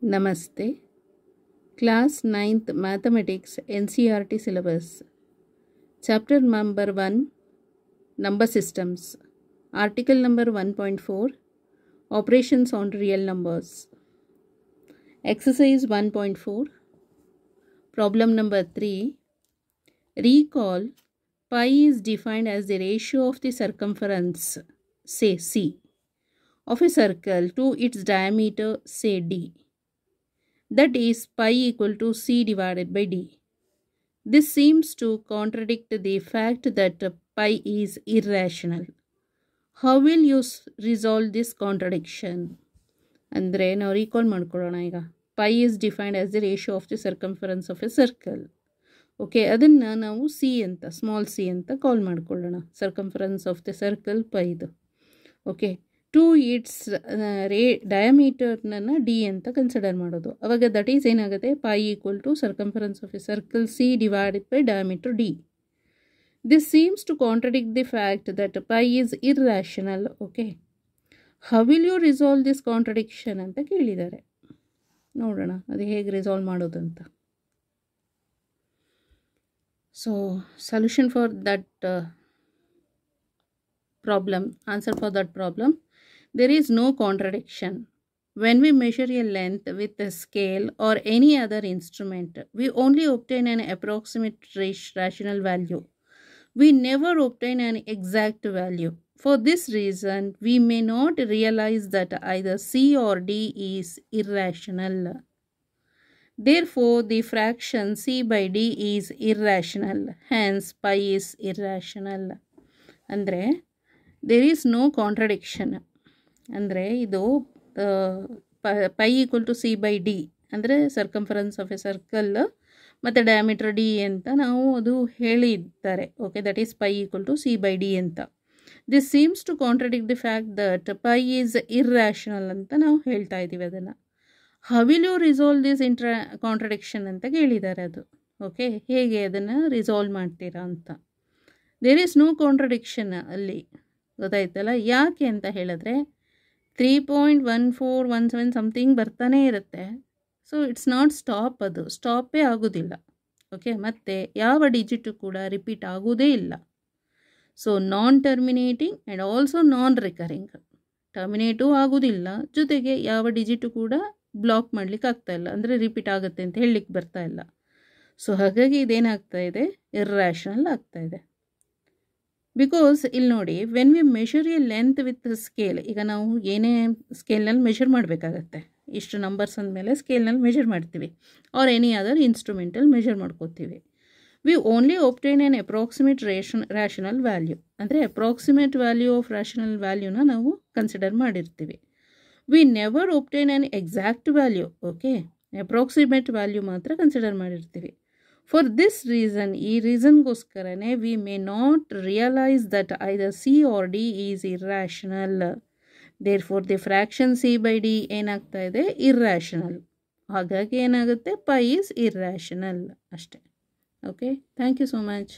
Namaste. Class 9th Mathematics NCERT Syllabus. Chapter number 1 Number Systems. Article number 1.4 Operations on Real Numbers. Exercise 1.4 Problem number 3 Recall pi is defined as the ratio of the circumference, say c, of a circle to its diameter, say d that is pi equal to c divided by d. This seems to contradict the fact that pi is irrational. How will you resolve this contradiction? Andre, now recall naiga. Pi is defined as the ratio of the circumference of a circle. Okay, adhanna now c anta, small c anta call Madkurana. Circumference of the circle pi. the. Okay, to it's ರೇ ಡಯಾಮೀಟರ್ನನ್ನು D ಅಂತ consider ಮಾಡೋದು ಅವಾಗ that is ಏನಾಗುತ್ತೆ pi equal to circumference of a circle C divided by diameter D this seems to contradict the fact that pi is irrational okay how will you resolve this contradiction ಅಂತ ಕೇಳಿದ್ದಾರೆ ನೋಡೋಣ ಅದು ಹೇಗೆ resolve ಮಾಡೋದಂತ so solution for that problem answer for that problem There is no contradiction. When we measure a length with a scale or any other instrument, we only obtain an approximate rational value. We never obtain an exact value. For this reason, we may not realize that either C or D is irrational. Therefore, the fraction C by D is irrational. Hence, pi is irrational. Andre, there is no contradiction. ಅಂದರೆ ಇದು pi equal to C by D ಅಂದರೆ circumference of a circle ಮತ್ತು diameter D ಅಂತ ನಾವು ಅದು ಹೇಳಿದ್ದಾರೆ okay that is pi equal to C by D ಅಂತ this seems to contradict the fact that pi is irrational ಅಂತ ನಾವು ಹೇಳ್ತಾ ಇದ್ದೀವಿ ಅದನ್ನು how will you resolve this intra contradiction ಅಂತ ಕೇಳಿದ್ದಾರೆ ಅದು ಓಕೆ ಹೇಗೆ ಅದನ್ನು ರಿಸಾಲ್ವ್ ಮಾಡ್ತೀರಾ ಅಂತ ದೇರ್ ಈಸ್ ನೋ ಕಾಂಟ್ರಡಿಕ್ಷನ್ ಅಲ್ಲಿ ಗೊತ್ತಾಯ್ತಲ್ಲ ಯಾಕೆ ಅಂತ ಹೇಳಿದ್ರೆ three point one four one seven something ಬರ್ತಾನೇ ಇರುತ್ತೆ ಸೊ ಇಟ್ಸ್ ನಾಟ್ ಸ್ಟಾಪ್ ಅದು ಸ್ಟಾಪೇ ಆಗೋದಿಲ್ಲ ಓಕೆ ಮತ್ತು ಯಾವ ಡಿಜಿಟು ಕೂಡ ರಿಪೀಟ್ ಆಗೋದೇ ಇಲ್ಲ so non terminating and also non recurring terminate ಆಗೋದಿಲ್ಲ ಜೊತೆಗೆ ಯಾವ ಡಿಜಿಟು ಕೂಡ ಬ್ಲಾಕ್ ಮಾಡಲಿಕ್ಕೆ ಆಗ್ತಾ ಇಲ್ಲ ಅಂದರೆ ರಿಪೀಟ್ ಆಗುತ್ತೆ ಅಂತ ಹೇಳಲಿಕ್ಕೆ ಬರ್ತಾ ಇಲ್ಲ ಸೊ ಹಾಗಾಗಿ ಇದೇನಾಗ್ತಾ ಇದೆ ಇರ್ರ್ಯಾಷನಲ್ ಆಗ್ತಾ ಇದೆ ಬಿಕಾಸ್ ಇಲ್ಲಿ ನೋಡಿ when we measure a length with scale ಈಗ ನಾವು ಏನೇ ಸ್ಕೇಲ್ನಲ್ಲಿ ಮೆಷರ್ ಮಾಡಬೇಕಾಗತ್ತೆ ಇಷ್ಟು ನಂಬರ್ಸ್ ಅಂದಮೇಲೆ ಸ್ಕೇಲ್ನಲ್ಲಿ ಮೆಷರ್ ಮಾಡ್ತೀವಿ ಆರ್ ಎನಿ ಅದರ್ ಇನ್ಸ್ಟ್ರೂಮೆಂಟಲ್ಲಿ ಮೆಷರ್ ಮಾಡ್ಕೋತೀವಿ we only obtain an approximate ration rational value ಅಂದರೆ ಅಪ್ರಾಕ್ಸಿಮೇಟ್ ವ್ಯಾಲ್ಯೂ ಆಫ್ ರ್ಯಾಷನಲ್ ವ್ಯಾಲ್ಯೂನ ನಾವು ಕನ್ಸಿಡರ್ ಮಾಡಿರ್ತೀವಿ we never obtain an exact value okay approximate value ಮಾತ್ರ ಕನ್ಸಿಡರ್ ಮಾಡಿರ್ತೀವಿ ಫಾರ್ ದಿಸ್ ರೀಸನ್ ಈ ರೀಸನ್ಗೋಸ್ಕರನೇ we may not realise that I the C or D is irrational therefore the fraction C by D ಏನಾಗ್ತಾ ಇದೆ irrational ಹಾಗಾಗಿ ಏನಾಗುತ್ತೆ pi is irrational ಅಷ್ಟೆ okay thank you so much